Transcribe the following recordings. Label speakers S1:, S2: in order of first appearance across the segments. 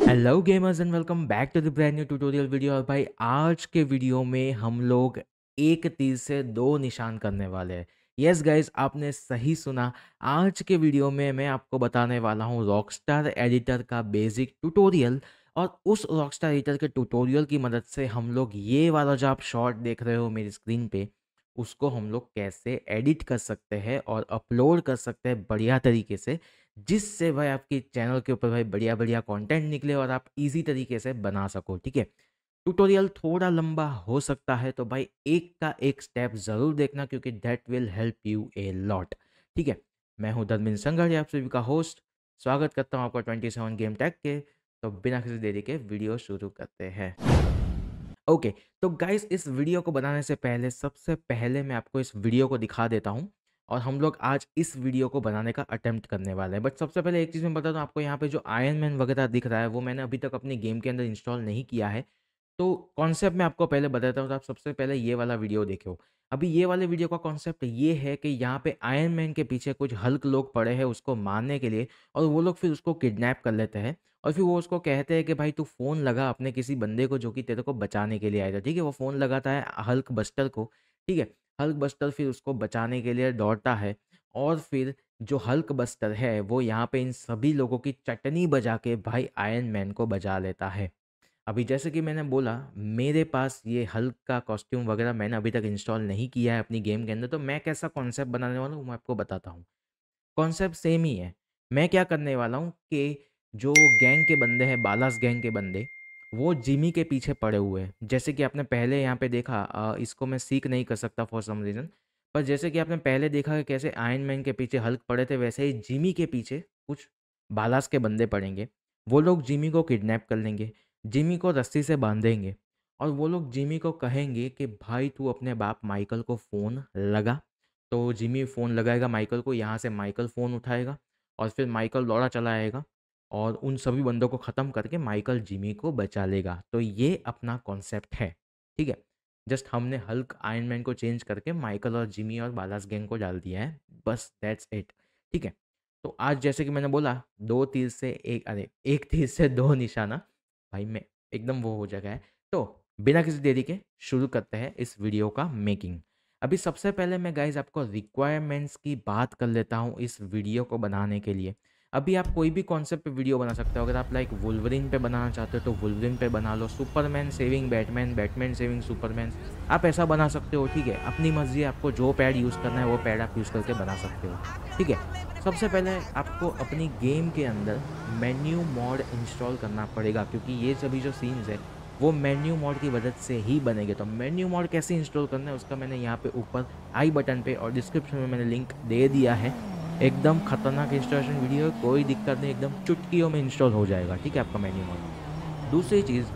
S1: Hello gamers and welcome back to the brand new tutorial video और भाई आज के वीडियो में हम लोग एक तीर से दो निशान करने वाले हैं यस गाइज आपने सही सुना आज के वीडियो में मैं आपको बताने वाला हूँ रॉकस्टार एडिटर का बेसिक ट्यूटोरियल और उस रॉकस्टार एडिटर के ट्यूटोरियल की मदद से हम लोग ये वाला जो आप शॉर्ट देख रहे हो मेरी स्क्रीन पर उसको हम लोग कैसे एडिट कर सकते हैं और अपलोड कर सकते हैं बढ़िया तरीके से जिससे भाई आपके चैनल के ऊपर भाई बढ़िया बढ़िया कंटेंट निकले और आप इजी तरीके से बना सको ठीक है ट्यूटोरियल थोड़ा लंबा हो सकता है तो भाई एक का एक स्टेप ज़रूर देखना क्योंकि that will help you a lot ठीक है मैं हूं धर्मिन संघर आप सभी का होस्ट स्वागत करता हूं आपका सेवन गेम टैग के तो बिना किसी देरी के वीडियो शुरू करते हैं ओके okay, तो गाइस इस वीडियो को बनाने से पहले सबसे पहले मैं आपको इस वीडियो को दिखा देता हूँ और हम लोग आज इस वीडियो को बनाने का अटैम्प्ट करने वाले हैं बट सबसे पहले एक चीज़ मैं बता दूँ आपको यहाँ पे जो आयरन मैन वगैरह दिख रहा है वो मैंने अभी तक अपनी गेम के अंदर इंस्टॉल नहीं किया है तो कॉन्सेप्ट मैं आपको पहले बताता हूँ तो आप सबसे पहले ये वाला वीडियो देखो अभी ये वाले वीडियो का कॉन्सेप्ट ये है कि यहाँ पे आयरन मैन के पीछे कुछ हल्क लोग पड़े हैं उसको मारने के लिए और वो लोग फिर उसको किडनैप कर लेते हैं और फिर वो उसको कहते हैं कि भाई तू फ़ोन लगा अपने किसी बंदे को जो कि तेरे को बचाने के लिए आया था ठीक है वो फ़ोन लगाता है हल्क बस्टर को ठीक है हल्क बस्टर फिर उसको बचाने के लिए दौड़ता है और फिर जो हल्क बस्टर है वो यहाँ पे इन सभी लोगों की चटनी बजा के भाई आयरन मैन को बजा लेता है अभी जैसे कि मैंने बोला मेरे पास ये हल्क का कॉस्ट्यूम वगैरह मैंने अभी तक इंस्टॉल नहीं किया है अपनी गेम के अंदर तो मैं कैसा कॉन्सेप्ट बनाने वाला हूँ मैं आपको बताता हूँ कॉन्सेप्ट सेम ही है मैं क्या करने वाला हूँ कि जो गैंग के बंदे हैं बालास गैंग के बंदे वो जिमी के पीछे पड़े हुए हैं जैसे कि आपने पहले यहाँ पे देखा इसको मैं सीख नहीं कर सकता फॉर सम रीज़न पर जैसे कि आपने पहले देखा कि कैसे आयन मैन के पीछे हल्क पड़े थे वैसे ही जिमी के पीछे कुछ बालास के बंदे पड़ेंगे वो लोग जिमी को किडनैप कर लेंगे जिमी को रस्सी से बांधेंगे और वो लोग जिमी को कहेंगे कि भाई तू अपने बाप माइकल को फ़ोन लगा तो जिमी फ़ोन लगाएगा माइकल को यहाँ से माइकल फ़ोन उठाएगा और फिर माइकल दौड़ा चला आएगा और उन सभी बंदों को ख़त्म करके माइकल जिमी को बचा लेगा तो ये अपना कॉन्सेप्ट है ठीक है जस्ट हमने हल्क आयरन मैन को चेंज करके माइकल और जिमी और बालास गैंग को डाल दिया है बस दैट्स इट ठीक है तो आज जैसे कि मैंने बोला दो तीर से एक अरे एक तीर से दो निशाना भाई मैं एकदम वो हो जाएगा है तो बिना किसी देरी के शुरू करते हैं इस वीडियो का मेकिंग अभी सबसे पहले मैं गाइज आपको रिक्वायरमेंट्स की बात कर लेता हूँ इस वीडियो को बनाने के लिए अभी आप कोई भी कॉन्सेप्ट पे वीडियो बना सकते हो अगर आप लाइक वुलवरिन पे बनाना चाहते हो तो वुलवरिन पे बना लो Superman saving Batman Batman saving Superman आप ऐसा बना सकते हो ठीक है अपनी मर्जी आपको जो पैड यूज़ करना है वो पैड आप यूज़ करके बना सकते हो ठीक है सबसे पहले आपको अपनी गेम के अंदर मेन्यू मॉड इंस्टॉल करना पड़ेगा क्योंकि ये सभी जो सीन्स है वो मेन्यू मॉड की मदद से ही बनेंगे तो मेन्यू मॉड कैसे इंस्टॉल करना है उसका मैंने यहाँ पे ऊपर आई बटन पे और डिस्क्रिप्शन में मैंने लिंक दे दिया है एकदम खतरनाक इंस्टॉलेशन वीडियो है कोई दिक्कत नहीं एकदम चुटकियों में इंस्टॉल हो जाएगा ठीक है आपका मेन्यू मॉडल दूसरी चीज़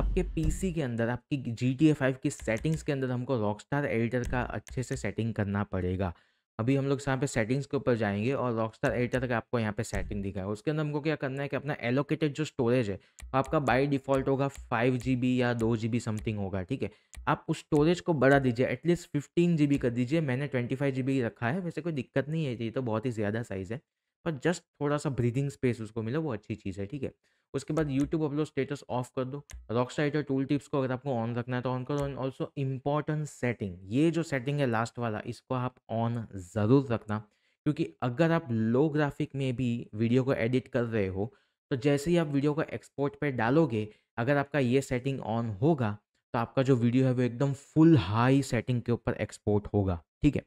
S1: आपके पीसी के अंदर आपकी जी टी फाइव की सेटिंग्स के अंदर हमको रॉकस्टार एडिटर का अच्छे से सेटिंग करना पड़ेगा अभी हम लोग यहाँ पे सेटिंग्स के ऊपर जाएंगे और रॉकस्टार एडिटर तक आपको यहाँ पे सेटिंग दिखाए उसके अंदर हमको क्या करना है कि अपना एलोकेटेड जो स्टोरेज है आपका बाय डिफॉल्ट होगा फाइव जी या दो जी समथिंग होगा ठीक है आप उस स्टोरेज को बढ़ा दीजिए एटलीस्ट फिफ्टीन जी कर दीजिए मैंने ट्वेंटी फाइव रखा है वैसे कोई दिक्कत नहीं है ये तो बहुत ही ज़्यादा साइज़ है पर जस्ट थोड़ा सा ब्रीदिंग स्पेस उसको मिले वो अच्छी चीज़ है ठीक है उसके बाद यूट्यूब अपलोड स्टेटस ऑफ कर दो रॉक साइटर टूल टिप्स को अगर आपको ऑन रखना है तो ऑन करो एंड ऑल्सो इम्पॉर्टेंट सेटिंग ये जो सेटिंग है लास्ट वाला इसको आप ऑन ज़रूर रखना क्योंकि अगर आप लो ग्राफिक में भी वीडियो को एडिट कर रहे हो तो जैसे ही आप वीडियो को एक्सपोर्ट पर डालोगे अगर आपका ये सेटिंग ऑन होगा तो आपका जो वीडियो है वो एकदम फुल हाई सेटिंग के ऊपर एक्सपोर्ट होगा ठीक है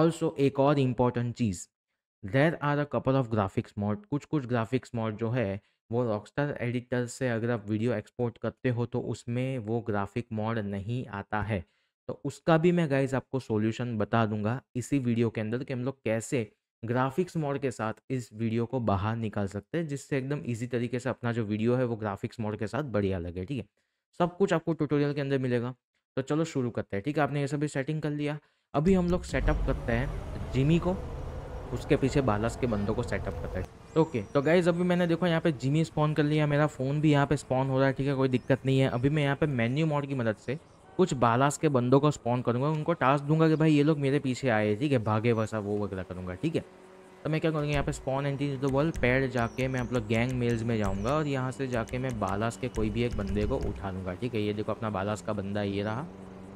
S1: ऑल्सो एक और इम्पॉर्टेंट चीज़ there are a couple of graphics mod कुछ कुछ ग्राफिक्स मॉड जो है वो रॉकस्टार एडिटर से अगर आप वीडियो एक्सपोर्ट करते हो तो उसमें वो ग्राफिक मॉड नहीं आता है तो उसका भी मैं गाइज आपको सॉल्यूशन बता दूंगा इसी वीडियो के अंदर कि हम लोग कैसे ग्राफिक्स मॉड के साथ इस वीडियो को बाहर निकाल सकते हैं जिससे एकदम इजी तरीके से अपना जो वीडियो है वो ग्राफिक्स मॉड के साथ बढ़िया लगे ठीक है सब कुछ आपको ट्यूटोरियल के अंदर मिलेगा तो चलो शुरू करते हैं ठीक है आपने ये सभी सेटिंग कर लिया अभी हम लोग सेटअप करते हैं जिमी को उसके पीछे बालास के बंदों को सेटअप करता है ओके तो गाइज अभी मैंने देखो यहाँ पे जिमी स्पॉन कर लिया मेरा फ़ोन भी यहाँ पे स्पॉन हो रहा है ठीक है कोई दिक्कत नहीं है अभी मैं यहाँ पे मेन्यू मॉड की मदद से कुछ बालास के बंदों को स्पॉन करूँगा उनको टास्क दूंगा कि भाई ये लोग मेरे पीछे आए ठीक है भागे वैसा वो वगैरह करूँगा ठीक है तो मैं क्या करूँगा यहाँ पे स्पॉन एंटी द वर्ल्ड पैर जाके मैं अपना गैंग मेल्स में जाऊँगा और यहाँ से जाके मैं बालास के कोई भी एक बंदे को उठा लूँगा ठीक है ये देखो अपना बालास का बंदा ये रहा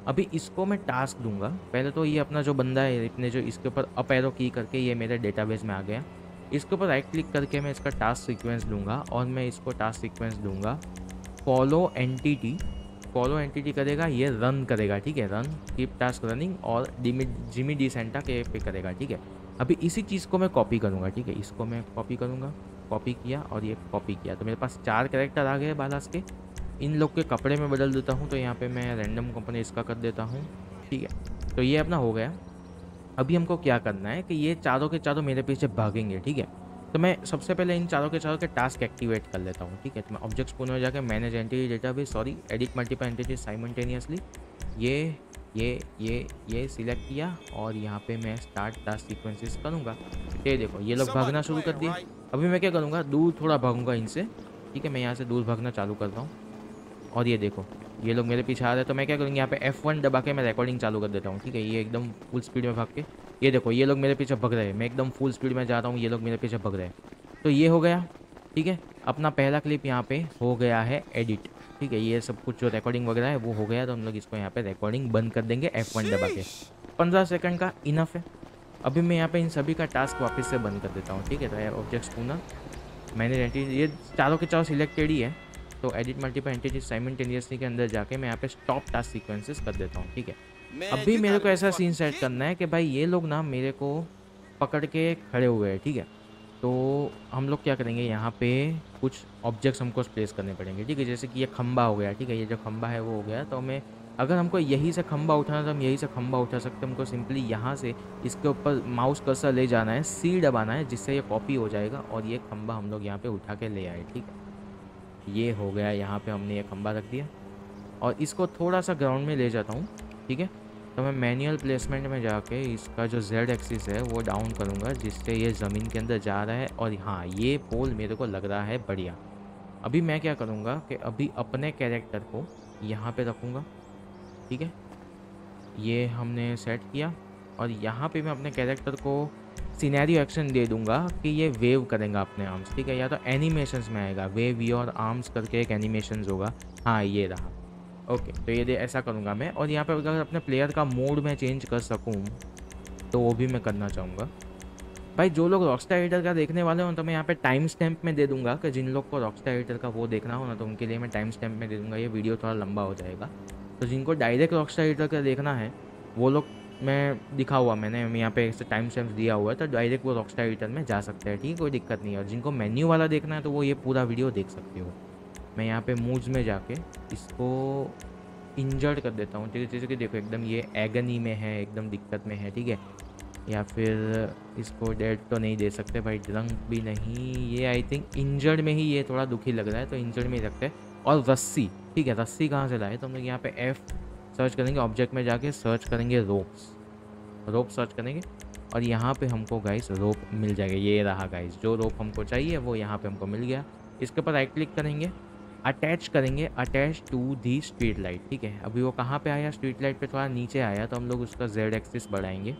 S1: अभी इसको मैं टास्क दूंगा पहले तो ये अपना जो बंदा है इतने जो इसके ऊपर अपैरो की करके ये मेरे डेटाबेस में आ गया इसके ऊपर राइट क्लिक करके मैं इसका टास्क सीक्वेंस दूंगा और मैं इसको टास्क सीक्वेंस दूंगा फॉलो एंटिटी फॉलो एंटिटी करेगा ये रन करेगा ठीक है रन कीप टास्क रनिंग और जिमी डी सेंटा के पे करेगा ठीक है अभी इसी चीज़ को मैं कॉपी करूँगा ठीक है इसको मैं कॉपी करूँगा कॉपी किया और ये कॉपी किया तो मेरे पास चार कैरेक्टर आ गए बालास के इन लोग के कपड़े में बदल देता हूँ तो यहाँ पे मैं रैंडम कंपनी इसका कर देता हूँ ठीक है तो ये अपना हो गया अभी हमको क्या करना है कि ये चारों के चारों मेरे पीछे भागेंगे ठीक है तो मैं सबसे पहले इन चारों के चारों के टास्क एक्टिवेट कर लेता हूँ ठीक है तो मैं ऑब्जेक्ट्स पूर्ण में जाकर मैनेज एंटिटी डेटा भी sorry edit multiple entity simultaneously ये ये ये ये सिलेक्ट किया और यहाँ पे मैं स्टार्ट टास्क सीक्वेंसेस करूँगा ये देखो ये लोग भागना शुरू कर दिए अभी मैं क्या करूँगा दूर थोड़ा भागूंगा इनसे ठीक है मैं यहाँ से दूर भागना चालू करता हूँ और ये देखो ये लोग मेरे पीछे आ रहे हैं तो मैं क्या करूँगी यहाँ पे एफ वन दबा के मैं रिकॉर्डिंग चालू कर देता हूँ ठीक है ये एकदम फुल स्पीड में भाग के ये देखो ये लोग मेरे पीछे भग रहे हैं मैं एकदम फुल स्पीड में जा रहा हूँ ये लोग मेरे पीछे भग रहे हैं तो ये हो गया ठीक है अपना पहला क्लिप यहाँ पे हो गया है एडिट ठीक है ये सब कुछ जो रिकॉर्डिंग वगैरह है वो हो गया तो हम लोग इसको यहाँ पे रिकॉर्डिंग बंद कर देंगे एफ वन दबा के पंद्रह सेकंड का इनफ है अभी मैं यहाँ पे इन सभी का टास्क वापस से बंद कर देता हूँ ठीक है तो यार ऑब्जेक्ट्स पूना मैंने ये चारों के चारों सिलेक्टेड ही है तो एडिट मल्टीपल एंटिटीज साइमेंटेनियसली के अंदर जाके मैं यहाँ पे स्टॉप टास्क सीक्वेंसेस कर देता हूँ ठीक है अभी मेरे को ऐसा सीन सेट करना है कि भाई ये लोग ना मेरे को पकड़ के खड़े हुए हैं ठीक है तो हम लोग क्या करेंगे यहाँ पे कुछ ऑब्जेक्ट्स हमको प्लेस करने पड़ेंगे ठीक है जैसे कि ये खम्बा हो गया ठीक है ये जो खम्बा है वो हो गया तो हमें अगर हमको यही से खम्बा उठाना तो हम यही से खम्बा उठा सकते हैं हमको सिंपली यहाँ से इसके ऊपर माउस कर्सर ले जाना है सी दबाना है जिससे ये कॉपी हो जाएगा और ये खम्बा हम लोग यहाँ पे उठा के ले आए ठीक है ये हो गया यहाँ पे हमने ये खम्बा रख दिया और इसको थोड़ा सा ग्राउंड में ले जाता हूँ ठीक है तो मैं मैनुअल प्लेसमेंट में जाके इसका जो जेड एक्सिस है वो डाउन करूँगा जिससे ये ज़मीन के अंदर जा रहा है और हाँ ये पोल मेरे को लग रहा है बढ़िया अभी मैं क्या करूँगा कि अभी अपने कैरेक्टर को यहाँ पर रखूँगा ठीक है ये हमने सेट किया और यहाँ पे मैं अपने कैरेक्टर को सीनैरियो एक्शन दे दूंगा कि ये वेव करेंगे अपने आर्म्स ठीक है या तो एनिमेशन में आएगा वेव योर आर्म्स करके एक एनिमेशन होगा हाँ ये रहा ओके तो ये ऐसा करूँगा मैं और यहाँ पर अगर अपने प्लेयर का मोड मैं चेंज कर सकूँ तो वो भी मैं करना चाहूँगा भाई जो लोग रॉकस्टार एडिटर का देखने वाले हो तो मैं यहाँ पे टाइम स्टैम्प में दे दूंगा कि जिन लोग को रॉकस्टार एडिटर का वो देखना हो ना तो उनके लिए मैं टाइम स्टैम्प में दे दूंगा ये वीडियो थोड़ा लंबा हो जाएगा तो जिनको डायरेक्ट रॉकस्टा एडिटर का देखना है वो लोग मैं दिखा हुआ मैंने यहाँ पे टाइम स्टैम्प दिया हुआ है तो डायरेक्ट वो रॉक स्टार रिटर्न में जा सकते हैं ठीक है कोई दिक्कत नहीं है और जिनको मेन्यू वाला देखना है तो वो ये पूरा वीडियो देख सकते हो मैं यहाँ पे मूज में जाके इसको इंजर्ड कर देता हूँ ठीक है जैसे कि देखो एकदम ये एगनी में है एकदम दिक्कत में है ठीक है या फिर इसको डेड तो नहीं दे सकते भाई ड्रंक भी नहीं ये आई थिंक इंजर्ड में ही ये थोड़ा दुखी लग रहा है तो इंजर्ड में ही रखते हैं और रस्सी ठीक है रस्सी कहाँ से लाए तो हम लोग यहाँ पे एफ़ सर्च करेंगे ऑब्जेक्ट में जाके सर्च करेंगे रोप्स रोप सर्च करेंगे और यहाँ पे हमको गाइस रोप मिल जाएगा ये रहा गाइस जो रोप हमको चाहिए वो यहाँ पे हमको मिल गया इसके ऊपर राइट क्लिक करेंगे अटैच करेंगे attach to the street light ठीक है अभी वो कहाँ पे आया स्ट्रीट लाइट पे थोड़ा नीचे आया तो हम लोग उसका जेड एक्सिस बढ़ाएंगे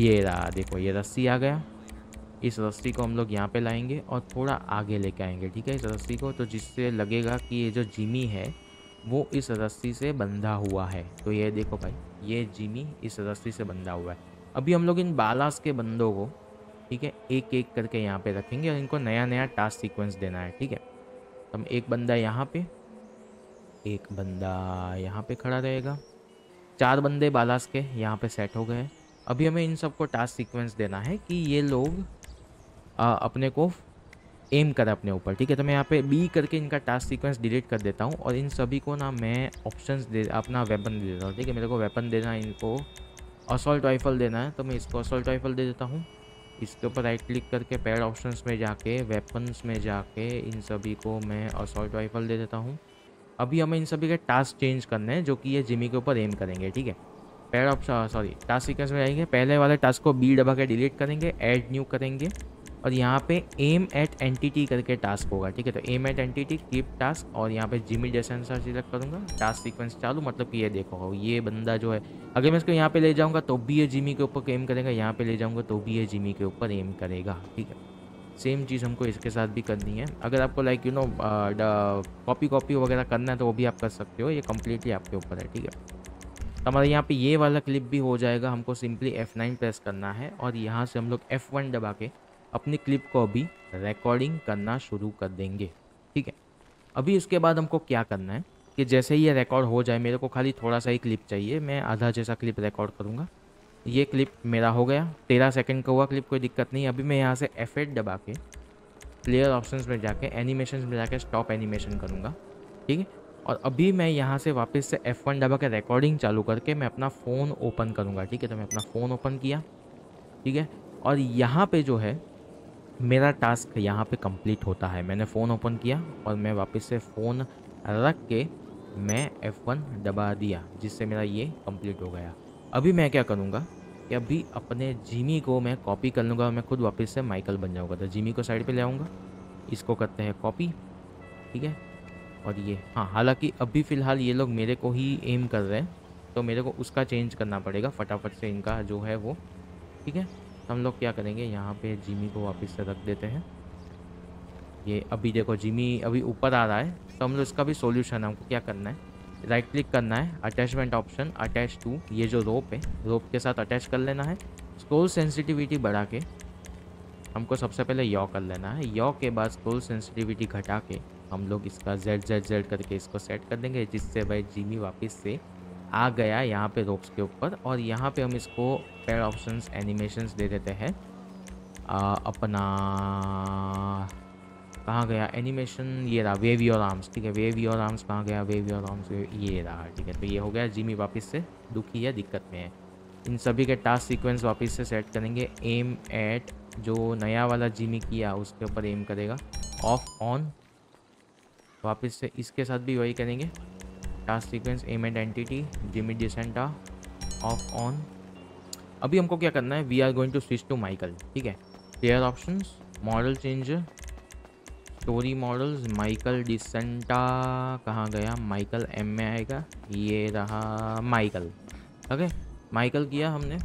S1: ये रहा देखो ये रस्सी आ गया इस रस्सी को हम लोग यहाँ पे लाएंगे और थोड़ा आगे लेके आएंगे ठीक है इस रस्सी को तो जिससे लगेगा कि ये जो जिमी है वो इस रस्सी से बंधा हुआ है तो ये देखो भाई ये जिमी इस रस्सी से बंधा हुआ है अभी हम लोग इन बालास के बंदों को ठीक है एक एक करके यहाँ पे रखेंगे और इनको नया नया टास्क सीक्वेंस देना है ठीक है तो हम एक बंदा यहाँ पे एक बंदा यहाँ पे खड़ा रहेगा चार बंदे बालास के यहाँ पे सेट हो गए अभी हमें इन सबको टास्क सीक्वेंस देना है कि ये लोग आ, अपने को एम करा अपने ऊपर ठीक है तो मैं यहाँ पे बी करके इनका टास्क सीक्वेंस डिलीट कर देता हूँ और इन सभी को ना मैं ऑप्शंस दे अपना वेपन दे देता हूँ ठीक है मेरे को वेपन देना है इनको असोल्ट राइफल देना है तो मैं इसको असोल्ट राइफल दे देता हूँ इसके ऊपर राइट क्लिक करके पैड ऑप्शन में जाके वेपन्स में जाके इन सभी को मैं असोल्ट राइफल दे देता हूँ अभी हमें इन सभी के टास्क चेंज करने हैं जो कि ये जिमी के ऊपर एम करेंगे ठीक है ped option sorry task sequence में जाएंगे पहले वाले टास्क को बी डबा के डिलीट करेंगे ऐड न्यू करेंगे और यहाँ पे एम एट एंटिटी करके टास्क होगा ठीक है तो aim at entity keep task और यहाँ पे जिमी जैसे आंसर सिलेक्ट करूँगा टास्क सीक्वेंस चालू मतलब कि ये देखो ये बंदा जो है अगर मैं इसको यहाँ पे ले जाऊँगा तो भी ये जिमी के ऊपर एम करेगा यहाँ पे ले जाऊँगा तो भी ये जिमी के ऊपर एम करेगा ठीक है सेम चीज़ हमको इसके साथ भी करनी है अगर आपको like you know copy copy वगैरह करना है तो वो भी आप कर सकते हो ये कम्प्लीटली आपके ऊपर है ठीक है तो हमारे यहाँ पे ये वाला क्लिप भी हो जाएगा हमको सिंपली F9 प्रेस करना है और यहाँ से हम लोग F1 दबा के अपनी क्लिप को अभी रिकॉर्डिंग करना शुरू कर देंगे ठीक है अभी उसके बाद हमको क्या करना है कि जैसे ही ये रिकॉर्ड हो जाए मेरे को खाली थोड़ा सा ही क्लिप चाहिए मैं आधा जैसा क्लिप रिकॉर्ड करूँगा ये क्लिप मेरा हो गया तेरह सेकेंड का हुआ क्लिप कोई दिक्कत नहीं अभी मैं यहाँ से एफ दबा के प्लेयर ऑप्शन में जाके एनिमेशन में जाके स्टॉप एनिमेशन करूँगा ठीक है और अभी मैं यहाँ से वापस से F1 दबा के रिकॉर्डिंग चालू करके मैं अपना फ़ोन ओपन करूँगा ठीक है तो मैं अपना फ़ोन ओपन किया ठीक है और यहाँ पे जो है मेरा टास्क यहाँ पे कंप्लीट होता है मैंने फ़ोन ओपन किया और मैं वापस से फ़ोन रख के मैं F1 दबा दिया जिससे मेरा ये कंप्लीट हो गया अभी मैं क्या करूँगा कि अभी अपने जिमी को मैं कॉपी कर लूँगा और मैं खुद वापस से माइकल बन जाऊँगा तो जिमी को साइड पे ले आऊँगा इसको करते हैं कॉपी ठीक है और ये हाँ हालाँकि अभी फ़िलहाल ये लोग मेरे को ही एम कर रहे हैं तो मेरे को उसका चेंज करना पड़ेगा फटाफट से इनका जो है वो ठीक है हम लोग क्या करेंगे यहाँ पे जिमी को वापस से रख देते हैं ये अभी देखो जिमी अभी ऊपर आ रहा है तो हम लोग इसका भी सोल्यूशन है हमको क्या करना है राइट क्लिक करना है अटैचमेंट ऑप्शन अटैच टू ये जो रोप है रोप के साथ अटैच कर लेना है स्क्रोल सेंसिटिविटी बढ़ा के हमको सबसे पहले यॉ कर लेना है यॉ के बाद स्क्रोल सेंसिटिविटी घटा के हम लोग इसका जेड जेड जेड करके इसको सेट कर देंगे जिससे भाई जिमी वापस से आ गया यहाँ पे रोक्स के ऊपर और यहाँ पे हम इसको पेड ऑप्शंस एनिमेशंस दे देते हैं अपना कहाँ गया एनिमेशन ये रहा वेव योर आर्म्स ठीक है वेव योर आर्म्स कहाँ गया वेव योर आर्म्स ये रहा ठीक है तो ये हो गया जिमी वापस से दुखी या दिक्कत में है इन सभी के टास्क सीक्वेंस वापस से सेट करेंगे एम एट जो नया वाला जिमी किया उसके ऊपर एम करेगा ऑफ ऑन वापस से इसके साथ भी वही करेंगे task sequence aim and entity Jimmy De Santa off on अभी हमको क्या करना है we are going to switch to Michael ठीक है player option model change story models Michael De Santa कहाँ गया माइकल एम में आएगा ये रहा माइकल ओके माइकल किया हमने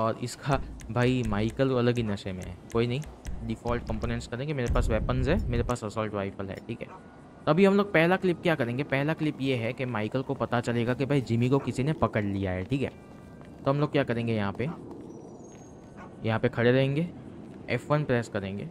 S1: और इसका भाई माइकल अलग ही नशे में है कोई नहीं डिफ़ॉल्ट कंपोनेंट्स करेंगे मेरे पास वेपन्स है मेरे पास असॉल्ट राइफल है ठीक है अभी हम लोग पहला क्लिप क्या करेंगे पहला क्लिप ये है कि माइकल को पता चलेगा कि भाई जिमी को किसी ने पकड़ लिया है ठीक है तो हम लोग क्या करेंगे यहाँ पे यहाँ पे खड़े रहेंगे F1 प्रेस करेंगे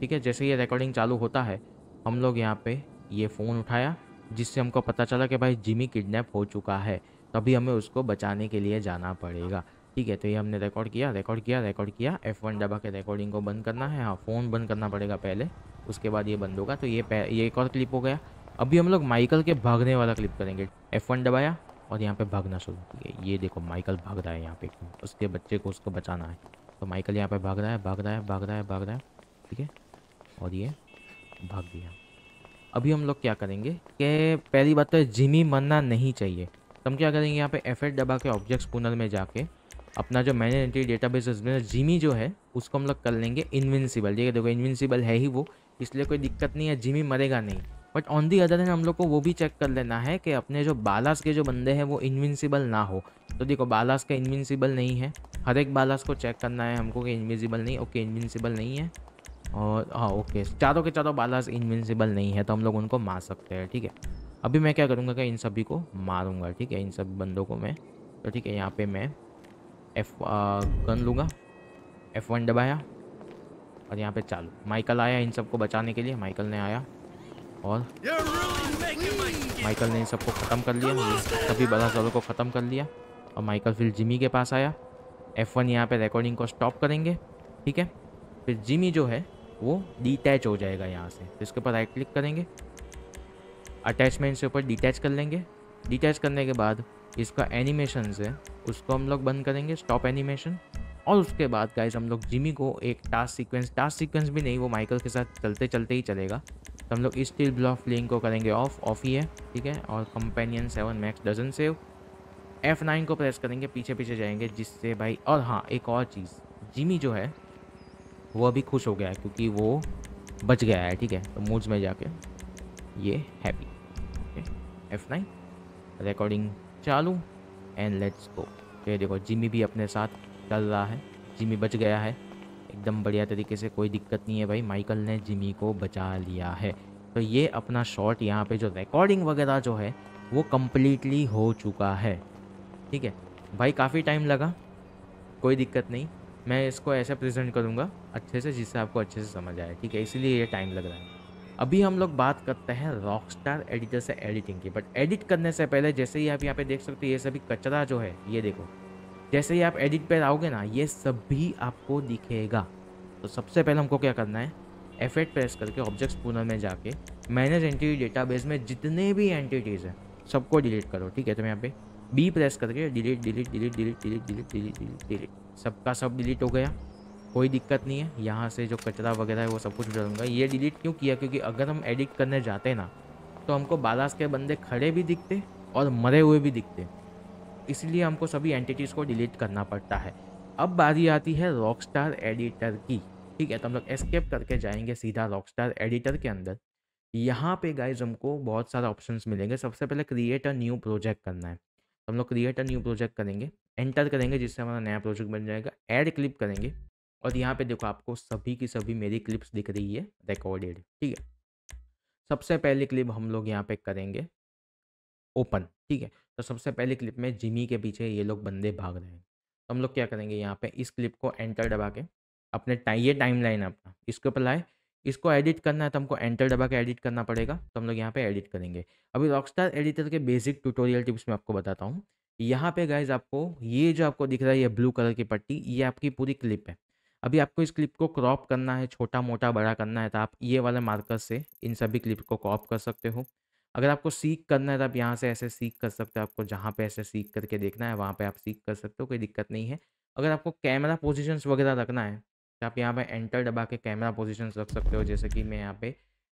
S1: ठीक है जैसे ये रिकॉर्डिंग चालू होता है हम लोग यहाँ पे ये फ़ोन उठाया जिससे हमको पता चला कि भाई जिमी किडनैप हो चुका है तभी हमें उसको बचाने के लिए जाना पड़ेगा ठीक है तो ये हमने रिकॉर्ड किया रिकॉर्ड किया रिकॉर्ड किया एफ वन दबा के रिकॉर्डिंग को बंद करना है हाँ फ़ोन बंद करना पड़ेगा पहले उसके बाद ये बंद होगा तो ये ये एक और क्लिप हो गया अभी हम लोग माइकल के भागने वाला क्लिप करेंगे एफ वन दबाया और यहाँ पे भागना शुरू किया ये देखो माइकल भाग रहा है यहाँ पे उसके बच्चे को उसको बचाना है तो माइकल यहाँ पे भाग रहा है भाग रहा है भाग रहा है भाग रहा है ठीक है और ये भाग दिया अभी हम लोग क्या करेंगे कि पहली बात तो जिमी मरना नहीं चाहिए तो हम क्या करेंगे यहाँ पे एफ दबा के ऑब्जेक्ट्स पुनर में जाके अपना जो एंट्री डेटा बेस जिमी जो है उसको हम लोग कर लेंगे इनविंसिबल ये देखो इनविंसिबल है ही वो इसलिए कोई दिक्कत नहीं है जिमी मरेगा नहीं but on the other hand हम लोग को वो भी चेक कर लेना है कि अपने जो बालास के जो बंदे हैं वो इन्विंसिबल ना हो तो देखो बालास का इन्विंसिबल नहीं है हर एक बालास को चेक करना है हमको कि इन्विजिबल नहीं ओके इन्विंसिबल नहीं है और हाँ ओके चारों के चारों बालास इन्विंसिबल नहीं है तो हम लोग उनको मार सकते हैं ठीक है अभी मैं क्या करूँगा कि इन सभी को मारूँगा ठीक है इन सभी बंदों को मैं तो ठीक है यहाँ पर मैं एफ गन लूँगा एफ वन दबाया और यहाँ पे चालू माइकल आया इन सबको बचाने के लिए माइकल ने आया और माइकल ने इन सबको ख़त्म कर लिया सभी बड़ा सालों को ख़त्म कर लिया और माइकल फिर जिमी के पास आया एफ वन यहाँ पर रिकॉर्डिंग को स्टॉप करेंगे ठीक है फिर जिमी जो है वो डिटैच हो जाएगा यहाँ से तो इसके ऊपर राइट क्लिक करेंगे अटैचमेंट से ऊपर डिटैच कर लेंगे डिटैच करने के बाद इसका एनिमेशन है उसको हम लोग बंद करेंगे स्टॉप एनिमेशन और उसके बाद गाइज हम लोग जिमी को एक टास्क सीक्वेंस टास्क सीक्वेंस भी नहीं वो माइकल के साथ चलते चलते ही चलेगा तो हम लोग स्टील ब्लॉफ लिंक को करेंगे ऑफ ऑफ ही है ठीक है और companion seven max dozen save F nine को प्रेस करेंगे पीछे पीछे जाएंगे जिससे भाई और हाँ एक और चीज़ जिमी जो है वो अभी खुश हो गया है क्योंकि वो बच गया है ठीक है तो मूड्स में जाके ये हैप्पी एफ नाइन रिकॉर्डिंग चालू एंड लेट्स गो ये देखो जिमी भी अपने साथ चल रहा है जिमी बच गया है एकदम बढ़िया तरीके से कोई दिक्कत नहीं है भाई माइकल ने जिमी को बचा लिया है तो ये अपना शॉट यहाँ पे जो रिकॉर्डिंग वगैरह जो है वो कम्प्लीटली हो चुका है ठीक है भाई काफ़ी टाइम लगा कोई दिक्कत नहीं मैं इसको ऐसे प्रेजेंट करूँगा अच्छे से जिससे आपको अच्छे से समझ आए ठीक है इसीलिए ये टाइम लग रहा है अभी हम लोग बात करते हैं रॉक स्टार एडिटर से एडिटिंग की बट एडिट करने से पहले जैसे ही आप यहाँ पे देख सकते हैं ये सभी कचरा जो है ये देखो जैसे ही आप एडिट पर आओगे ना ये सब भी आपको दिखेगा तो सबसे पहले हमको क्या करना है एफ प्रेस करके ऑब्जेक्ट्स पूनर में जाके मैनेज एंटिटी डेटाबेस में जितने भी एंटिटीज़ हैं सबको डिलीट करो ठीक है तो मैं यहाँ पे बी प्रेस करके delete delete delete delete delete delete delete delete delete सबका सब डिलीट हो गया कोई दिक्कत नहीं है यहाँ से जो कचरा वगैरह है वो सब कुछ डालूंगा ये डिलीट क्यों किया क्योंकि अगर हम एडिट करने जाते ना तो हमको बालास के बंदे खड़े भी दिखते और मरे हुए भी दिखते इसलिए हमको सभी एंटिटीज़ को डिलीट करना पड़ता है अब बारी आती है रॉक स्टार एडिटर की ठीक है तो हम लोग एस्केप करके जाएंगे सीधा रॉक स्टार एडिटर के अंदर यहाँ पे गाइज हमको बहुत सारा ऑप्शंस मिलेंगे सबसे पहले क्रिएट अ न्यू प्रोजेक्ट करना है तो हम लोग क्रिएट अ न्यू प्रोजेक्ट करेंगे एंटर करेंगे जिससे हमारा नया प्रोजेक्ट बन जाएगा एड क्लिप करेंगे और यहाँ पर देखो आपको सभी की सभी मेरी क्लिप्स दिख रही है रिकॉर्डेड ठीक है सबसे पहली क्लिप हम लोग यहाँ पर करेंगे ओपन ठीक है तो सबसे पहले क्लिप में जिमी के पीछे ये लोग बंदे भाग रहे हैं तो हम लोग क्या करेंगे यहाँ पे इस क्लिप को एंटर दबा के अपने टाइम ये टाइम लाइन अपना इसके ऊपर लाए इसको एडिट करना है तो हमको एंटर दबा के एडिट करना पड़ेगा तो हम लोग यहाँ पे एडिट करेंगे अभी रॉकस्टार एडिटर के बेसिक ट्यूटोरियल टिप्स मैं आपको बताता हूँ यहाँ पे गाइज आपको ये जो आपको दिख रहा है ये ब्लू कलर की पट्टी ये आपकी पूरी क्लिप है अभी आपको इस क्लिप को क्रॉप करना है छोटा मोटा बड़ा करना है तो आप ये वाले मार्कर से इन सभी क्लिप को क्रॉप कर सकते हो अगर आपको सीख करना है तो आप यहाँ से ऐसे सीख कर सकते हो आपको जहाँ पे ऐसे सीख करके देखना है वहाँ पे आप सीख कर सकते हो कोई दिक्कत नहीं है अगर आपको कैमरा पोजीशंस वगैरह रखना है तो आप यहाँ पे एंटर दबा के कैमरा पोजीशंस रख सकते हो जैसे कि मैं यहाँ पे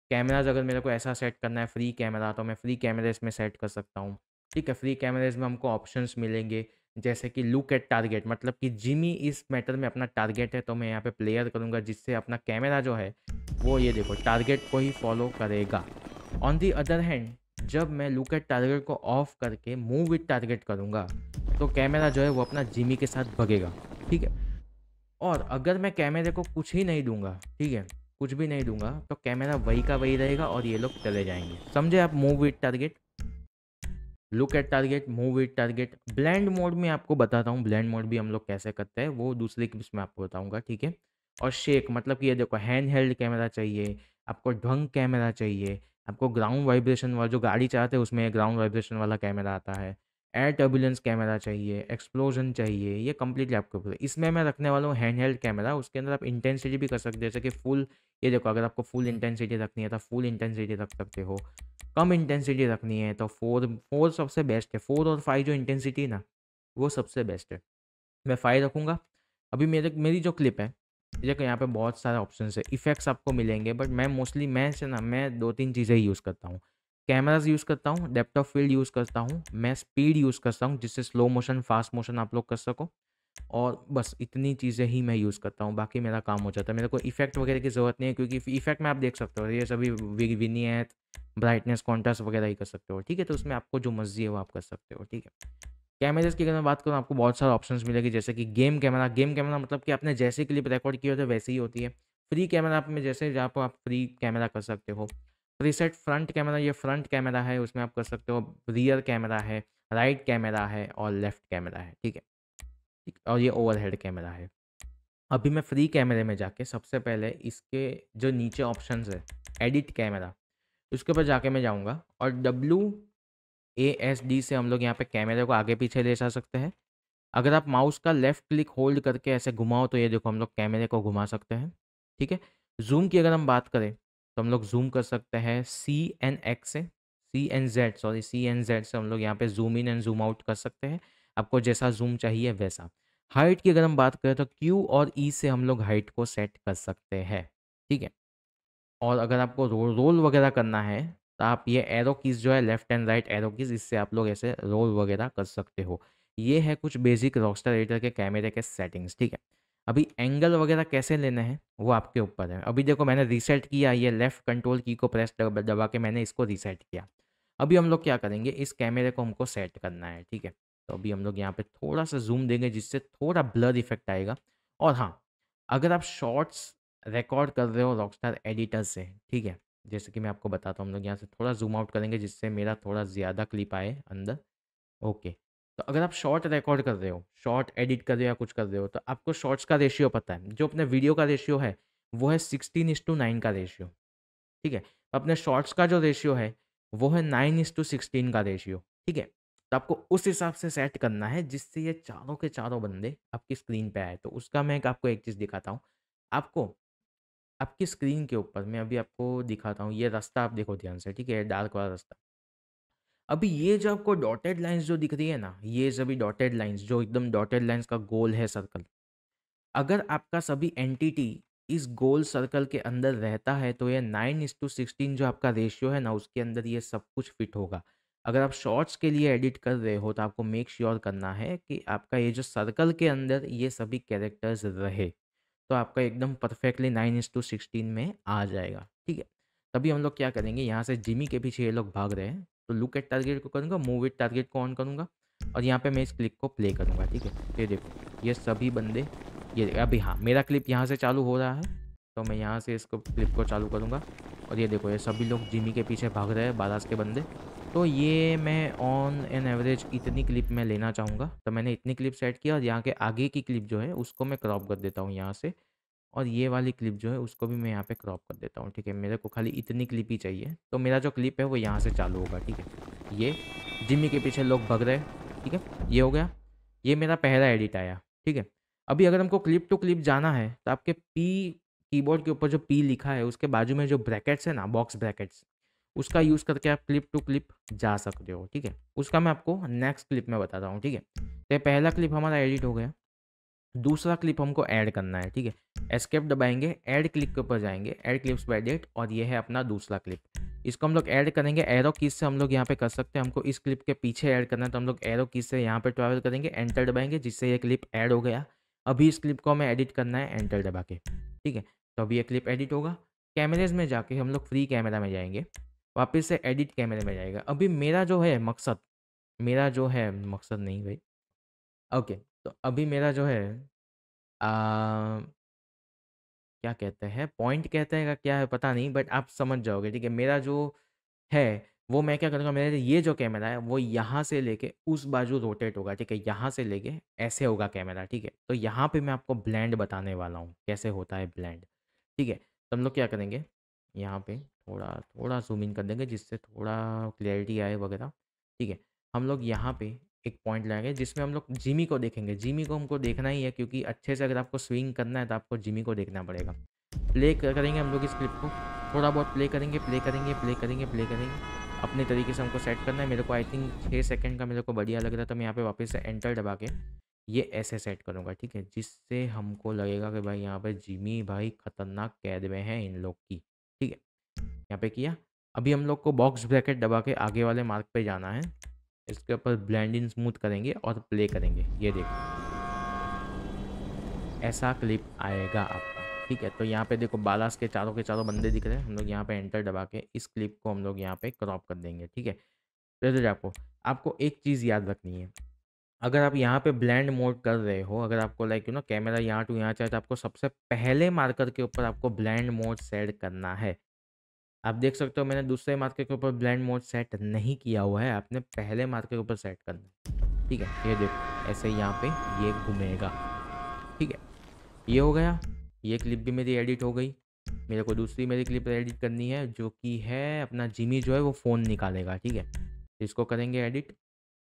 S1: कैमराज अगर मेरे को ऐसा सेट करना है फ्री कैमरा तो मैं फ्री कैमरे इसमें सेट कर सकता हूँ ठीक है फ्री कैमराज में हमको ऑप्शन मिलेंगे जैसे कि लुक एट टारगेट मतलब कि जिमी इस मैटर में अपना टारगेट है तो मैं यहाँ पे प्लेयर करूँगा जिससे अपना कैमरा जो है वो ये देखो टारगेट को ही फॉलो करेगा ऑन दी अदर हैंड जब मैं लुक एट टारगेट को ऑफ करके मूव विथ टारगेट करूँगा तो कैमरा जो है वो अपना जिमी के साथ भगेगा ठीक है और अगर मैं कैमरे को कुछ ही नहीं दूंगा ठीक है कुछ भी नहीं दूंगा तो कैमरा वही का वही रहेगा और ये लोग चले जाएंगे समझे आप move with target look at target move with target blend mode में आपको बताता हूँ ब्लैंड मोड भी हम लोग कैसे करते हैं वो दूसरे क्लिप्स में आपको बताऊँगा ठीक है और शेक मतलब कि ये देखो हैंड हेल्ड कैमरा चाहिए आपको ढंग कैमरा चाहिए आपको ग्राउंड वाइब्रेशन वाला जो गाड़ी चाहते हैं उसमें ग्राउंड वाइब्रेशन वाला कैमरा आता है एयर टर्बुलेंस कैमरा चाहिए एक्सप्लोजन चाहिए ये कम्प्लीटली आपके ऊपर इसमें मैं रखने वाला हूँ हैंड हेल्ड कैमरा उसके अंदर आप इंटेंसिटी भी कर सकते जैसे कि फुल ये देखो अगर आपको फुल इंटेंसिटी रखनी है तो फुल इंटेंसिटी रख सकते हो कम इंटेंसिटी रखनी है तो फोर फोर सबसे बेस्ट है फोर और फाइव जो इंटेंसिटी ना वो सबसे बेस्ट है मैं फाइव रखूँगा अभी मेरे मेरी जो क्लिप है देखो यहाँ पे बहुत सारे ऑप्शन है इफेक्ट्स आपको मिलेंगे बट मैं मोस्टली मैं से ना मैं दो तीन चीज़ें यूज़ करता हूँ कैमराज यूज़ करता हूँ डेप्थ ऑफ फील्ड यूज़ करता हूँ मैं स्पीड यूज़ करता हूँ जिससे स्लो मोशन फास्ट मोशन आप लोग कर सको और बस इतनी चीज़ें ही मैं यूज़ करता हूँ बाकी मेरा काम हो जाता है मेरे को इफेक्ट वगैरह की ज़रूरत नहीं है क्योंकि इफेक्ट में आप देख सकते हो ये सभी विनियत ब्राइटनेस कॉन्ट्रास्ट वगैरह ही कर सकते हो ठीक है तो उसमें आपको जो मर्जी है वो आप कर सकते हो ठीक है कैमरेज की अगर मैं बात करूँ आपको बहुत सारे ऑप्शन मिलेगी जैसे कि गेम कैमरा गेम कैमरा मतलब कि आपने जैसे क्लिप रिकॉर्ड की होती है वैसे ही होती है फ्री कैमरा आप में जैसे जहाँ आप फ्री कैमरा कर सकते हो प्रीसेट फ्रंट कैमरा ये फ्रंट कैमरा है उसमें आप कर सकते हो रियर कैमरा है राइट कैमरा है और लेफ्ट कैमरा है ठीक है और ये ओवरहेड कैमरा है अभी मैं फ्री कैमरे में जाके सबसे पहले इसके जो नीचे ऑप्शन है एडिट कैमरा उसके ऊपर जाके मैं जाऊँगा और डब्लू ए एस डी से हम लोग यहाँ पे कैमरे को आगे पीछे ले जा सकते हैं अगर आप माउस का लेफ्ट क्लिक होल्ड करके ऐसे घुमाओ तो ये देखो हम लोग कैमरे को घुमा सकते हैं ठीक है जूम की अगर हम बात करें तो हम लोग जूम कर सकते हैं सी एन एक्स से C N Z sorry C N Z से हम लोग यहाँ पे zoom in and zoom out कर सकते हैं आपको जैसा जूम चाहिए वैसा हाइट की अगर हम बात करें तो क्यू और ई e से हम लोग हाइट को सेट कर सकते हैं ठीक है और अगर आपको रो रोल वगैरह करना है तो आप ये एरो कीज़ जो है left and right arrow keys इससे आप लोग ऐसे रोल वगैरह कर सकते हो ये है कुछ बेसिक रॉकस्टर एडिटर के कैमरे के सेटिंग्स ठीक है अभी एंगल वगैरह कैसे लेना है वो आपके ऊपर है अभी देखो मैंने रीसेट किया ये लेफ्ट कंट्रोल की को प्रेस दबा के मैंने इसको रीसेट किया अभी हम लोग क्या करेंगे इस कैमरे को हमको सेट करना है ठीक है तो अभी हम लोग यहाँ पे थोड़ा सा जूम देंगे जिससे थोड़ा ब्लर इफेक्ट आएगा और हाँ अगर आप शॉर्ट्स रिकॉर्ड कर रहे हो रॉकस्टार एडिटर से ठीक है जैसे कि मैं आपको बताता हूँ हम लोग यहाँ से थोड़ा जूम आउट करेंगे जिससे मेरा थोड़ा ज़्यादा क्लिप आए अंदर ओके तो अगर आप शॉर्ट रिकॉर्ड कर रहे हो शॉर्ट एडिट कर रहे हो या कुछ कर रहे हो तो आपको शॉर्ट्स का रेशियो पता है जो अपने वीडियो का रेशियो है वो है सिक्सटीन इस टू नाइन का रेशियो ठीक है तो अपने शॉर्ट्स का जो रेशियो है वो है नाइन इस टू सिक्सटीन का रेशियो ठीक है तो आपको उस हिसाब से सेट करना है जिससे ये चारों के चारों बंदे आपकी स्क्रीन पे आए तो उसका मैं एक आपको एक चीज़ दिखाता हूँ आपको आपकी स्क्रीन के ऊपर मैं अभी आपको दिखाता हूँ ये रास्ता आप देखो ध्यान से ठीक है डार्क वाला रास्ता अभी ये जो आपको डॉटेड लाइंस जो दिख रही है ना ये सभी डॉटेड लाइंस जो एकदम डॉटेड लाइंस का गोल है सर्कल अगर आपका सभी एंटिटी इस गोल सर्कल के अंदर रहता है तो ये नाइन इस टू सिक्सटीन जो आपका रेशियो है ना उसके अंदर ये सब कुछ फिट होगा अगर आप शॉर्ट्स के लिए एडिट कर रहे हो तो आपको मेक श्योर sure करना है कि आपका ये जो सर्कल के अंदर ये सभी कैरेक्टर्स रहे तो आपका एकदम perfectly nine is to sixteen में आ जाएगा ठीक है तभी हम लोग क्या करेंगे यहाँ से जिमी के पीछे ये लोग भाग रहे हैं तो लुक एट टारगेट को करूँगा मूव एट टारगेट को ऑन करूँगा और यहाँ पे मैं इस क्लिप को प्ले करूँगा ठीक है ये देखो ये सभी बंदे ये अभी हाँ मेरा क्लिप यहाँ से चालू हो रहा है तो मैं यहाँ से इसको क्लिप को चालू करूँगा और ये देखो ये सभी लोग जिमी के पीछे भाग रहे हैं बारास के बंदे तो ये मैं ऑन एन एवरेज इतनी क्लिप मैं लेना चाहूँगा तो मैंने इतनी क्लिप सेट किया और यहाँ के आगे की क्लिप जो है उसको मैं क्रॉप कर देता हूँ यहाँ से और ये वाली क्लिप जो है उसको भी मैं यहाँ पे क्रॉप कर देता हूँ ठीक है मेरे को खाली इतनी क्लिप ही चाहिए तो मेरा जो क्लिप है वो यहाँ से चालू होगा ठीक है ये जिमी के पीछे लोग भग रहे हैं ठीक है ये हो गया ये मेरा पहला एडिट आया ठीक है अभी अगर हमको क्लिप टू क्लिप जाना है तो आपके पी कीबोर्ड के ऊपर जो पी लिखा है उसके बाजू में जो ब्रैकेट्स है ना बॉक्स ब्रैकेट्स उसका हाँ। यूज़ करके आप क्लिप टू क्लिप जा सकते हो ठीक है उसका मैं आपको नेक्स्ट क्लिप में बताता हूँ ठीक है तो पहला क्लिप हमारा एडिट हो गया दूसरा क्लिप हमको ऐड करना है ठीक है एस्केप दबाएंगे ऐड क्लिप के ऊपर जाएंगे ऐड क्लिप्स बाय डेट और ये है अपना दूसरा क्लिप इसको हम लोग ऐड करेंगे एरो किस से हम लोग यहाँ पे कर सकते हैं हमको इस क्लिप के पीछे ऐड करना है तो हम लोग एरो किस से यहाँ पे ट्रैवल करेंगे एंटर दबाएंगे जिससे ये क्लिप ऐड हो गया अभी इस क्लिप को हमें एडिट करना है एंटर दबा के ठीक है तो अभी यह क्लिप एडिट होगा कैमरेज में जाके हम लोग फ्री कैमरा में जाएंगे वापस से एडिट कैमरे में जाएगा अभी मेरा जो है मकसद मेरा जो है मकसद नहीं भाई ओके तो अभी मेरा जो है आ, क्या कहते हैं पॉइंट कहते हैं क्या है पता नहीं बट आप समझ जाओगे ठीक है मेरा जो है वो मैं क्या करूँगा मेरा ये जो कैमरा है वो यहाँ से लेके उस बाजू रोटेट होगा ठीक है यहाँ से लेके ऐसे होगा कैमरा ठीक है तो यहाँ पे मैं आपको ब्लेंड बताने वाला हूँ कैसे होता है ब्लेंड ठीक है तो हम लोग क्या करेंगे यहाँ पे थोड़ा थोड़ा जूम इन कर देंगे जिससे थोड़ा क्लियरिटी आए वगैरह ठीक है हम लोग यहाँ पे एक पॉइंट लाएंगे जिसमें हम लोग जिमी को देखेंगे जिमी को हमको देखना ही है क्योंकि अच्छे से अगर आपको स्विंग करना है तो आपको जिमी को देखना पड़ेगा प्ले करेंगे हम लोग इस क्लिप को थोड़ा बहुत प्ले करेंगे प्ले करेंगे प्ले करेंगे प्ले करेंगे अपने तरीके से हमको सेट करना है मेरे को आई थिंक छः सेकंड का मेरे को बढ़िया लग रहा था मैं यहाँ पे वापस से एंटर दबा के ये ऐसे सेट करूँगा ठीक है जिससे हमको लगेगा कि भाई यहाँ पे जिमी भाई खतरनाक कैद में है इन लोग की ठीक है यहाँ पे किया अभी हम लोग को बॉक्स ब्रैकेट दबा के आगे वाले मार्क पे जाना है इसके ऊपर ब्लैंड इन स्मूथ करेंगे और प्ले करेंगे ये देखो ऐसा क्लिप आएगा आपका ठीक है तो यहाँ पे देखो बालास के चारों के चारों बंदे दिख रहे हैं हम लोग यहाँ पे एंटर दबा के इस क्लिप को हम लोग यहाँ पे क्रॉप कर देंगे ठीक है तो आपको आपको एक चीज़ याद रखनी है अगर आप यहाँ पे ब्लेंड मोड कर रहे हो अगर आपको लाइक यू नो कैमरा यहाँ टू यहाँ चाहे तो आपको सबसे पहले मार्कर के ऊपर आपको ब्लेंड मोड सेट करना है आप देख सकते हो मैंने दूसरे मार्कर के ऊपर ब्लेंड मोड सेट नहीं किया हुआ है आपने पहले मार्कर के ऊपर सेट करना है ठीक है ये देखो ऐसे यहाँ पे ये घूमेगा ठीक है ये हो गया ये क्लिप भी मेरी एडिट हो गई मेरे को दूसरी मेरी क्लिप एडिट करनी है जो कि है अपना जिमी जो है वो फ़ोन निकालेगा ठीक है इसको करेंगे एडिट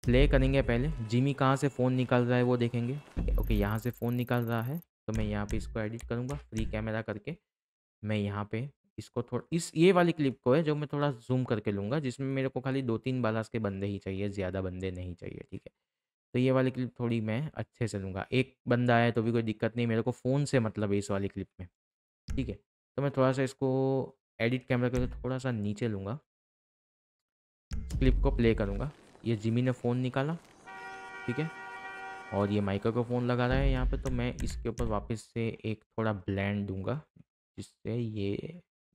S1: प्ले करेंगे पहले जिमी कहाँ से फ़ोन निकाल रहा है वो देखेंगे ओके यहाँ से फ़ोन निकाल रहा है तो मैं यहाँ पे इसको एडिट करूँगा फ्री कैमरा करके मैं यहाँ पे इसको थोड़ा इस ये वाली क्लिप को है जो मैं थोड़ा जूम करके लूँगा जिसमें मेरे को खाली दो तीन बालास के बंदे ही चाहिए ज़्यादा बंदे नहीं चाहिए ठीक है तो ये वाली क्लिप थोड़ी मैं अच्छे से लूँगा एक बंदा आया तो भी कोई दिक्कत नहीं मेरे को फ़ोन से मतलब है इस वाली क्लिप में ठीक है तो मैं थोड़ा सा इसको एडिट कैमरा करके थोड़ा सा नीचे लूँगा क्लिप को प्ले करूँगा ये जिमी ने फ़ोन निकाला ठीक है और ये माइका का फ़ोन लगा रहा है यहाँ पे तो मैं इसके ऊपर वापस से एक थोड़ा ब्लैंड दूंगा जिससे ये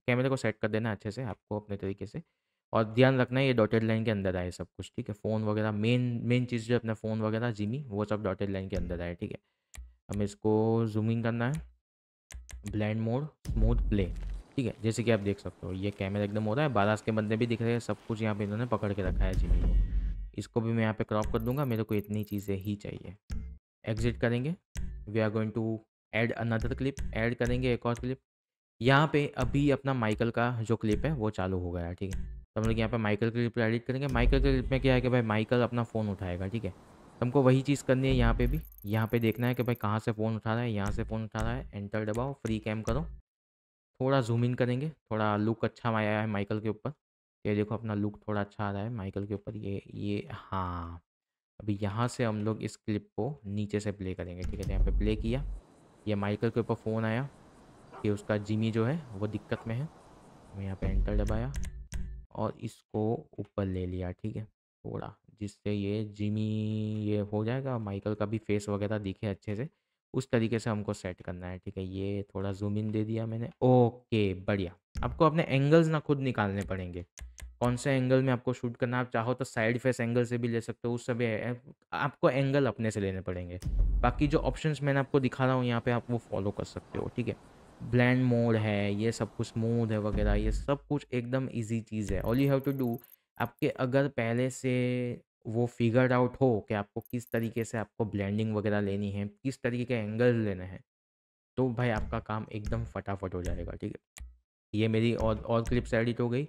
S1: कैमरे को सेट कर देना अच्छे से आपको अपने तरीके से और ध्यान रखना है ये डॉटेड लाइन के अंदर आए सब कुछ ठीक है फ़ोन वगैरह मेन मेन चीज़ जो अपना फ़ोन वगैरह जिमी वो सब डॉटेड लाइन के अंदर आए ठीक है हम इसको जूमिंग करना है ब्लैंड मोड स्मूथ प्ले ठीक है जैसे कि आप देख सकते हो ये कैमरा एकदम हो रहा है बारह के बंदे भी दिख रहे हैं सब कुछ यहाँ पे इन्होंने पकड़ के रखा है जिमी को इसको भी मैं यहाँ पे क्रॉप कर दूंगा मेरे को इतनी चीज़ें ही चाहिए एग्जिट करेंगे we are going to add another clip add करेंगे एक और क्लिप यहाँ पे अभी अपना माइकल का जो क्लिप है वो चालू हो गया है ठीक है तो हम लोग यहाँ पे माइकल क्लिप एडिट करेंगे माइकल क्लिप में क्या है कि भाई माइकल अपना फ़ोन उठाएगा ठीक है हमको वही चीज़ करनी है यहाँ पे भी यहाँ पे देखना है कि भाई कहाँ से फ़ोन उठा रहा है यहाँ से फ़ोन उठा रहा है एंटर दबाओ फ्री कैम करो थोड़ा जूम इन करेंगे थोड़ा लुक अच्छा आया है माइकल के ऊपर ये देखो अपना लुक थोड़ा अच्छा आ रहा है माइकल के ऊपर ये ये हाँ अभी यहाँ से हम लोग इस क्लिप को नीचे से प्ले करेंगे ठीक है तो यहाँ पे प्ले किया ये माइकल के ऊपर फ़ोन आया कि उसका जिमी जो है वो दिक्कत में है मैं यहाँ पे एंटर दबाया और इसको ऊपर ले लिया ठीक है थोड़ा जिससे ये जिमी ये हो जाएगा माइकल का भी फेस वगैरह दिखे अच्छे से उस तरीके से हमको सेट करना है ठीक है ये थोड़ा जूम इन दे दिया मैंने ओके बढ़िया आपको अपने एंगल्स ना खुद निकालने पड़ेंगे कौन से एंगल में आपको शूट करना आप चाहो तो साइड फेस एंगल से भी ले सकते हो उस सभी आपको एंगल अपने से लेने पड़ेंगे बाकी जो ऑप्शंस मैंने आपको दिखा रहा हूँ यहाँ पे आप वो फॉलो कर सकते हो ठीक है ब्लैंड मोड है ये सब कुछ स्मूथ है वगैरह ये सब कुछ एकदम ईजी चीज़ है all you have to do आपके अगर पहले से वो फिगर्ड आउट हो कि आपको किस तरीके से आपको ब्लेंडिंग वगैरह लेनी है किस तरीके के एंगल लेने हैं तो भाई आपका काम एकदम फटाफट हो जाएगा ठीक है ये मेरी और और क्लिप्स एडिट हो गई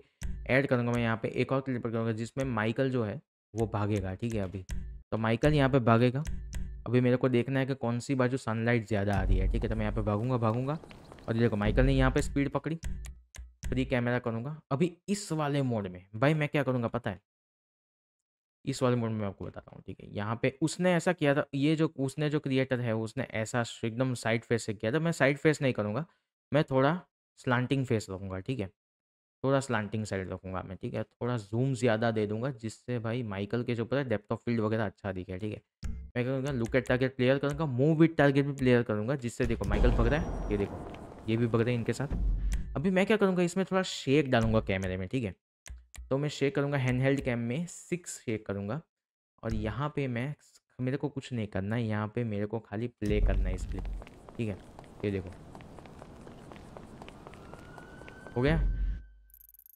S1: ऐड करूँगा मैं यहाँ पे एक और क्लिप करूँगा जिसमें माइकल जो है वो भागेगा ठीक है अभी तो माइकल यहाँ पे भागेगा अभी मेरे को देखना है कि कौन सी बाजू सनलाइट ज़्यादा आ रही है ठीक है तो मैं यहाँ पे भागूंगा भागूंगा और देखो माइकल ने यहाँ पे स्पीड पकड़ी फ्री कैमरा करूँगा अभी इस वाले मोड में भाई मैं क्या करूँगा पता है इस वाले मोड में मैं आपको बताता हूँ ठीक है यहाँ पे उसने ऐसा किया था ये जो उसने जो क्रिएटर है उसने ऐसा एकदम साइड फेस से किया था मैं साइड फेस नहीं करूँगा मैं थोड़ा स्लांटिंग फेस रखूँगा ठीक है थोड़ा स्लांटिंग साइड रखूँगा मैं ठीक है थोड़ा जूम ज़्यादा दे दूँगा जिससे भाई माइकल के जो पता है डेप्थ ऑफ फील्ड वगैरह अच्छा दिखे ठीक है मैं करूँगा लुक एट टारगेट प्लेयर करूँगा मूव विथ टारगेट भी प्लेयर करूँगा जिससे देखो माइकल पकड़ा है ये देखो ये भी पकड़े इनके साथ अभी मैं क्या करूँगा इसमें थोड़ा शेक डालूंगा कैमरे में ठीक है तो मैं शेक करूँगा हैंड हेल्ड कैम में सिक्स शेक करूँगा और यहाँ पे मैं मेरे को कुछ नहीं करना है यहाँ पे मेरे को खाली प्ले करना है इसलिए ठीक है ये देखो हो गया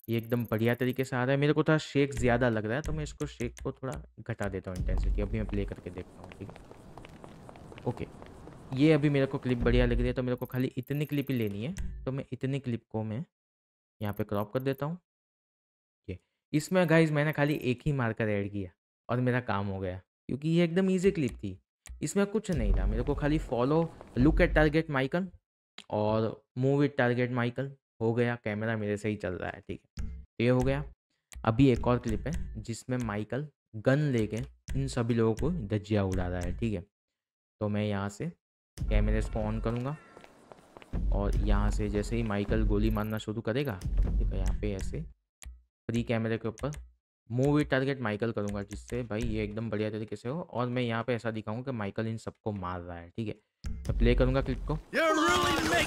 S1: ये एकदम बढ़िया तरीके से आ रहा है मेरे को थोड़ा शेक ज़्यादा लग रहा है तो मैं इसको शेक को थोड़ा घटा देता हूँ इंटेंसिटी अभी मैं प्ले करके देखता हूँ ठीक है ओके ये अभी मेरे को क्लिप बढ़िया लग रही है तो मेरे को खाली इतनी क्लिप ही लेनी है तो मैं इतनी क्लिप को मैं यहाँ पे क्रॉप कर देता हूँ इसमें गाइज मैंने खाली एक ही मार्कर ऐड किया और मेरा काम हो गया क्योंकि ये एकदम ईजी क्लिप थी इसमें कुछ नहीं था मेरे को खाली follow look at target Michael और मूव इट टारगेट माइकल हो गया कैमरा मेरे से ही चल रहा है ठीक है तो ये हो गया अभी एक और क्लिप है जिसमें माइकल गन लेके इन सभी लोगों को धज्जिया उड़ा रहा है ठीक है तो मैं यहाँ से कैमरे को ऑन करूँगा और यहाँ से जैसे ही माइकल गोली मारना शुरू करेगा ठीक है यहाँ पे ऐसे फ्री कैमरे के ऊपर मूवी टारगेट माइकल करूंगा जिससे भाई ये एकदम बढ़िया तरीके से हो और मैं यहाँ पे ऐसा दिखाऊंगा कि माइकल इन सबको मार रहा है ठीक है मैं प्ले करूँगा क्लिप को really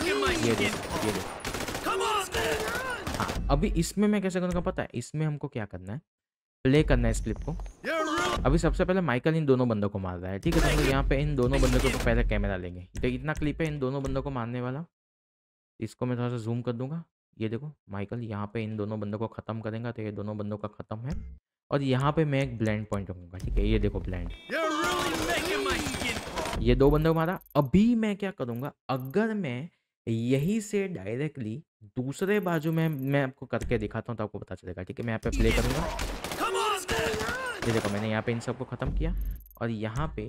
S1: ये देखो ये देखो हाँ, अभी इसमें मैं कैसे करूँगा पता है इसमें हमको क्या करना है प्ले करना है इस क्लिप को अभी सबसे पहले माइकल इन दोनों बंदों को मार रहा है ठीक है तो यहाँ पे इन दोनों बंदों को पहले कैमरा लेंगे तो इतना क्लिप है इन दोनों बंदों को मारने वाला इसको मैं थोड़ा सा जूम कर दूंगा ये देखो माइकल यहाँ पे इन दोनों बंदों को ख़त्म करेंगे तो ये दोनों बंदों का ख़त्म है और यहाँ पे मैं एक ब्लैंड पॉइंट रखूंगा ठीक है ये देखो ब्लैंड ये दो बंदों को मारा अभी मैं क्या करूंगा अगर मैं यही से डायरेक्टली दूसरे बाजू में मैं आपको करके दिखाता हूँ तो आपको पता चलेगा ठीक है मैं यहाँ पे प्ले करूंगा ये देखो मैंने यहाँ पे इन सबको ख़त्म किया और यहाँ पे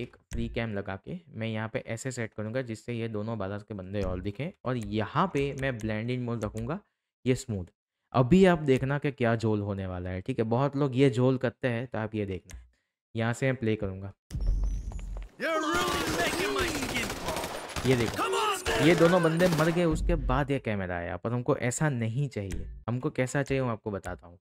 S1: एक फ्री कैम लगा के मैं यहाँ पे ऐसे सेट करूँगा जिससे ये दोनों बाजार के बंदे और दिखें और यहाँ पे मैं ब्लैंड इन मोड रखूँगा ये स्मूथ अभी आप देखना कि क्या झोल होने वाला है ठीक है बहुत लोग ये झोल करते हैं तो आप ये देखना यहाँ से मैं प्ले करूँगा ये देखो ये दोनों बंदे मर गए उसके बाद ये कैमरा आया पर हमको ऐसा नहीं चाहिए हमको कैसा चाहिए मैं आपको बताता हूँ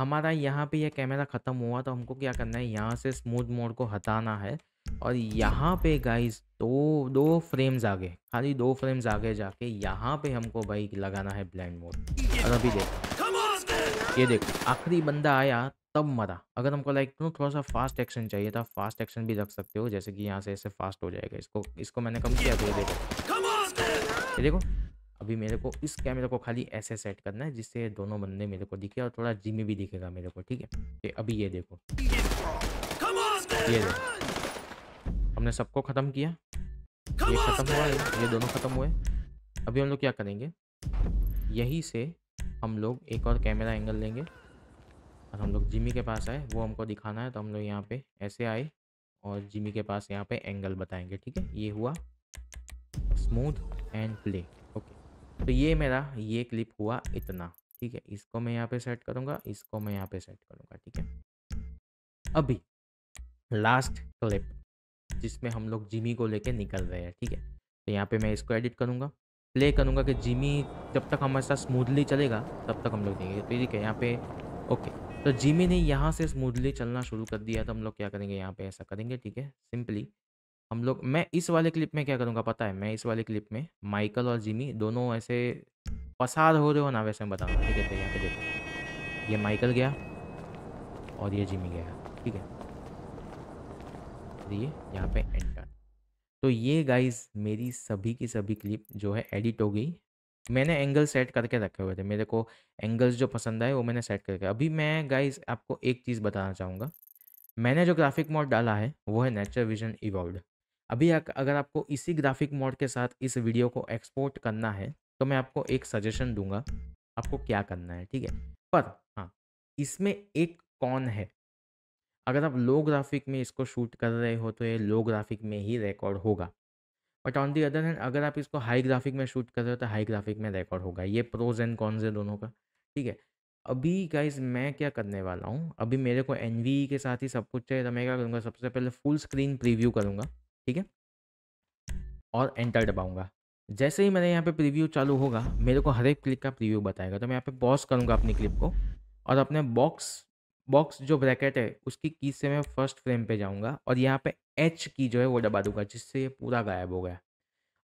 S1: हमारा यहाँ पे ये कैमरा ख़त्म हुआ तो हमको क्या करना है यहाँ से स्मूथ मोड को हटाना है और यहाँ पे गाइस दो दो फ्रेम्स आगे खाली दो फ्रेम्स आगे जाके यहाँ पे हमको भाई लगाना है ब्लाइंड मोड और अभी देखो ये देखो आखिरी बंदा आया तब मरा अगर हमको लाइक तो थोड़ा सा फास्ट एक्शन चाहिए था फास्ट एक्शन भी रख सकते हो जैसे कि यहाँ से ऐसे फास्ट हो जाएगा इसको इसको मैंने कम किया तो ये देखो ये देखो अभी मेरे को इस कैमरे को खाली ऐसे सेट करना है जिससे दोनों बंदे मेरे को दिखे और थोड़ा जिमी भी दिखेगा मेरे को ठीक है अभी ये देखो ये देखो हमने सबको ख़त्म किया ये ख़त्म हुआ ये दोनों ख़त्म हुए अभी हम लोग क्या करेंगे यहीं से हम लोग एक और कैमरा एंगल लेंगे और हम लोग जिमी के पास आए वो हमको दिखाना है तो हम लोग यहाँ पे ऐसे आए और जिमी के पास यहाँ पे एंगल बताएंगे ठीक है ये हुआ स्मूथ एंड प्ले ओके तो ये मेरा ये क्लिप हुआ इतना ठीक है इसको मैं यहाँ पे सेट करूँगा इसको मैं यहाँ पे सेट करूँगा ठीक है अभी लास्ट क्लिप जिसमें हम लोग जिमी को लेके निकल रहे हैं ठीक है तो यहाँ पे मैं इसको एडिट करूँगा प्ले करूँगा कि जिमी जब तक हमारे साथ स्मूथली चलेगा तब तक हम लोग देंगे तो ठीक है यहाँ पे ओके तो जिमी ने यहाँ से स्मूथली चलना शुरू कर दिया तो हम लोग क्या करेंगे यहाँ पे ऐसा करेंगे ठीक है सिंपली हम लोग मैं इस वाले क्लिप में क्या करूँगा पता है मैं इस वाले क्लिप में माइकल और जिमी दोनों ऐसे पसार हो रहे हो ना वैसे मैं बताऊँगा ठीक है तो यहाँ पे देखो ये माइकल गया और ये जिमी गया ठीक है दिए यहाँ पे एंटर तो ये गाइस मेरी सभी की सभी क्लिप जो है एडिट हो गई मैंने एंगल सेट करके रखे हुए थे मेरे को एंगल्स जो पसंद आए वो मैंने सेट करके अभी मैं गाइस आपको एक चीज़ बताना चाहूँगा मैंने जो ग्राफिक मॉड डाला है वो है नेचर विजन इवॉल्व अभी अगर आपको इसी ग्राफिक मॉड के साथ इस वीडियो को एक्सपोर्ट करना है तो मैं आपको एक सजेशन दूंगा आपको क्या करना है ठीक है पर हाँ इसमें एक कौन है अगर आप लो ग्राफिक में इसको शूट कर रहे हो तो ये लो ग्राफिक में ही रिकॉर्ड होगा but on the other hand अगर आप इसको हाई ग्राफिक में शूट कर रहे हो तो हाई ग्राफिक में रिकॉर्ड होगा ये प्रोज एंड कॉन्स है दोनों का ठीक है अभी गाइज मैं क्या करने वाला हूँ अभी मेरे को एन e के साथ ही सब कुछ चाहिए तो मैं क्या करूँगा सबसे पहले फुल स्क्रीन प्रीव्यू करूँगा ठीक है और एंटर दबाऊँगा जैसे ही मैंने यहाँ पे प्रीव्यू चालू होगा मेरे को हर एक क्लिक का प्रीव्यू बताएगा तो मैं यहाँ पे पॉज करूँगा अपनी क्लिप को और अपने बॉक्स बॉक्स जो ब्रैकेट है उसकी की से मैं फर्स्ट फ्रेम पे जाऊंगा और यहाँ पे एच की जो है वो दबा दूंगा जिससे ये पूरा गायब हो गया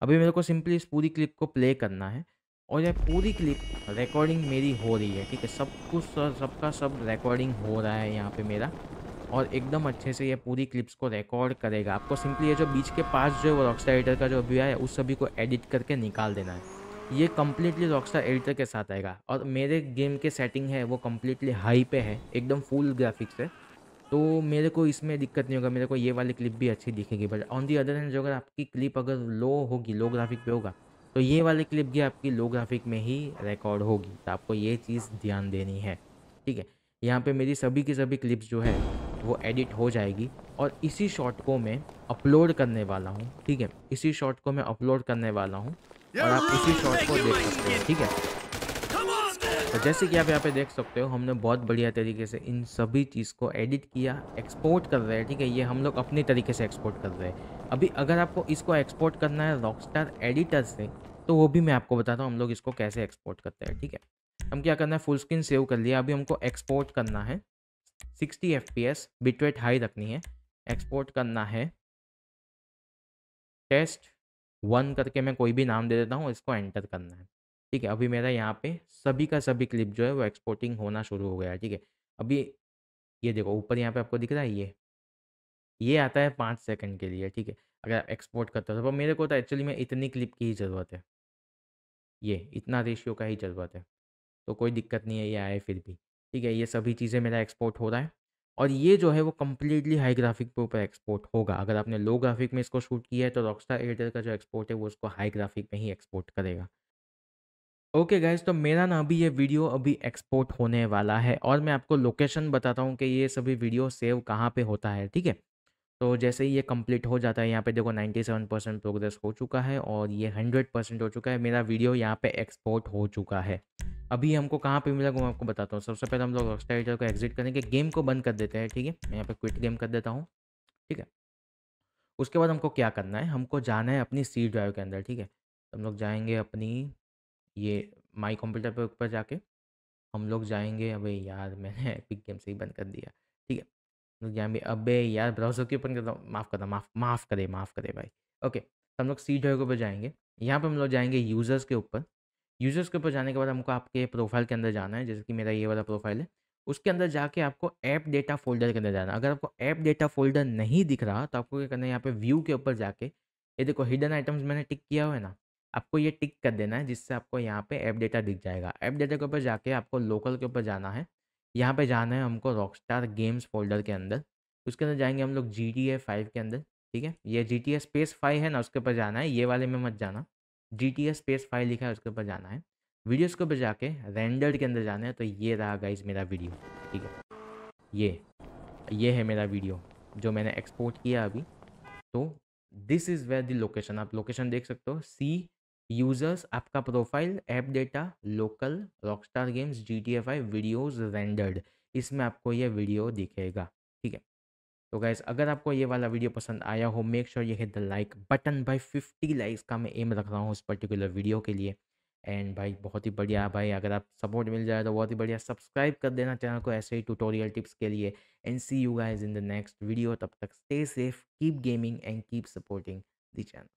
S1: अभी मेरे को सिंपली इस पूरी क्लिप को प्ले करना है और यह पूरी क्लिप रिकॉर्डिंग मेरी हो रही है ठीक है सब कुछ सबका सब रिकॉर्डिंग हो रहा है यहाँ पर मेरा और एकदम अच्छे से यह पूरी क्लिप्स को रिकॉर्ड करेगा आपको सिंपली ये जो बीच के पास जो है वो रॉक्स एडिटर का जो अभी है उस सभी को एडिट करके निकाल देना है ये कम्प्लीटली रॉकस्टार एडिटर के साथ आएगा और मेरे गेम के सेटिंग है वो कम्प्लीटली हाई पे है एकदम फुल ग्राफिक्स है तो मेरे को इसमें दिक्कत नहीं होगा मेरे को ये वाली क्लिप भी अच्छी दिखेगी but on the other hand अगर आपकी क्लिप अगर लो होगी लो ग्राफिक पे होगा तो ये वाली क्लिप भी आपकी लो ग्राफिक में ही रिकॉर्ड होगी तो आपको ये चीज़ ध्यान देनी है ठीक है यहाँ पे मेरी सभी की सभी क्लिप्स जो है वो एडिट हो जाएगी और इसी शॉट को मैं अपलोड करने वाला हूँ ठीक है इसी शॉट को मैं अपलोड करने वाला हूँ और आप इसी शॉट को देख सकते हैं ठीक है तो जैसे कि आप यहाँ पे देख सकते हो हमने बहुत बढ़िया तरीके से इन सभी चीज़ को एडिट किया एक्सपोर्ट कर रहे हैं ठीक है ये हम लोग अपने तरीके से एक्सपोर्ट कर रहे हैं अभी अगर आपको इसको एक्सपोर्ट करना है रॉकस्टार एडिटर से तो वो भी मैं आपको बताता हूँ हम लोग इसको कैसे एक्सपोर्ट करते हैं ठीक है हम क्या करना है फुल स्क्रीन सेव कर लिया अभी हमको एक्सपोर्ट करना है sixty F P S bitrate high रखनी है एक्सपोर्ट करना है टेस्ट वन करके मैं कोई भी नाम दे देता हूँ इसको एंटर करना है ठीक है अभी मेरा यहाँ पे सभी का सभी क्लिप जो है वो एक्सपोर्टिंग होना शुरू हो गया है ठीक है अभी ये देखो ऊपर यहाँ पे आपको दिख रहा है ये ये आता है पाँच सेकंड के लिए ठीक है अगर आप एक्सपोर्ट करते हो तो मेरे को तो एक्चुअली में इतनी क्लिप की ही ज़रूरत है ये इतना रेशियो का ही ज़रूरत है तो कोई दिक्कत नहीं है ये आए फिर भी ठीक है ये सभी चीज़ें मेरा एक्सपोर्ट हो रहा है और ये जो है वो कम्प्लीटली हाई ग्राफिक पे ऊपर एक्सपोर्ट होगा अगर आपने लो ग्राफिक में इसको शूट किया है तो रॉकस्टार एडिटर का जो एक्सपोर्ट है वो उसको हाई ग्राफिक में ही एक्सपोर्ट करेगा ओके okay गाइज तो मेरा ना अभी ये वीडियो अभी एक्सपोर्ट होने वाला है और मैं आपको लोकेशन बताता हूँ कि ये सभी वीडियो सेव कहाँ पे होता है ठीक है तो जैसे ही ये कंप्लीट हो जाता है यहाँ पे देखो 97 परसेंट प्रोग्रेस हो चुका है और ये 100 परसेंट हो चुका है मेरा वीडियो यहाँ पे एक्सपोर्ट हो चुका है अभी हमको कहाँ पे मिला वो मैं आपको बताता हूँ सबसे पहले हम लोग रॉकस्टार एडिटर को एग्जिट करेंगे गेम को बंद कर देते हैं ठीक है मैं यहाँ पे क्विट गेम कर देता हूँ ठीक है उसके बाद हमको क्या करना है हमको जाना है अपनी सी ड्राइव के अंदर ठीक है हम लोग जाएंगे अपनी ये माई कंप्यूटर पे ऊपर जाके हम लोग जाएंगे अबे यार मैंने क्विक गेम से ही बंद कर दिया ठीक है हम लोग जाएंगे अबे यार ब्राउजर के ओपन करता हूँ माफ़ करता माफ़ माफ़ करे माफ़ करे भाई ओके तो हम लोग सी ड्राइव के ऊपर जाएंगे यहाँ पर हम लोग जाएंगे यूज़र्स के ऊपर यूजर्स के ऊपर जाने के बाद हमको आपके प्रोफाइल के अंदर जाना है जैसे कि मेरा ये वाला प्रोफाइल है उसके अंदर जाके आपको ऐप डेटा फोल्डर के अंदर जाना अगर आपको ऐप डेटा फोल्डर नहीं दिख रहा तो आपको क्या करना है यहाँ पे व्यू के ऊपर जाके ये देखो हिडन आइटम्स मैंने टिक किया हुआ है ना आपको ये टिक कर देना है जिससे आपको यहाँ पे ऐप डेटा दिख जाएगा ऐप डेटा के ऊपर जाके आपको लोकल के ऊपर जाना है यहाँ पे जाना है हमको रॉकस्टार गेम्स फोल्डर के अंदर उसके अंदर जाएंगे हम लोग जी टी ए फाइव के अंदर ठीक है ये G T A space five है ना उसके ऊपर जाना है ये वाले में मत जाना जी टी स्पेस फाइल लिखा है उसके ऊपर जाना है वीडियोस को बजा जाके रेंडर्ड के अंदर जाना है तो ये रहा गाइज मेरा वीडियो ठीक है ये ये है मेरा वीडियो जो मैंने एक्सपोर्ट किया अभी तो this is where the location आप लोकेशन देख सकते हो सी यूजर्स आपका profile app data local Rockstar games G T F I videos rendered इसमें आपको यह वीडियो दिखेगा ठीक है तो गैस अगर आपको ये वाला वीडियो पसंद आया हो make sure you hit the like button भाई फिफ्टी लाइक्स का मैं एम रख रहा हूँ उस पर्टिकुलर वीडियो के लिए एंड भाई बहुत ही बढ़िया भाई अगर आप सपोर्ट मिल जाए तो बहुत ही बढ़िया सब्सक्राइब कर देना चैनल को ऐसे ही ट्यूटोरियल टिप्स के लिए and see you guys in the next video तब तक stay safe keep gaming and keep supporting the channel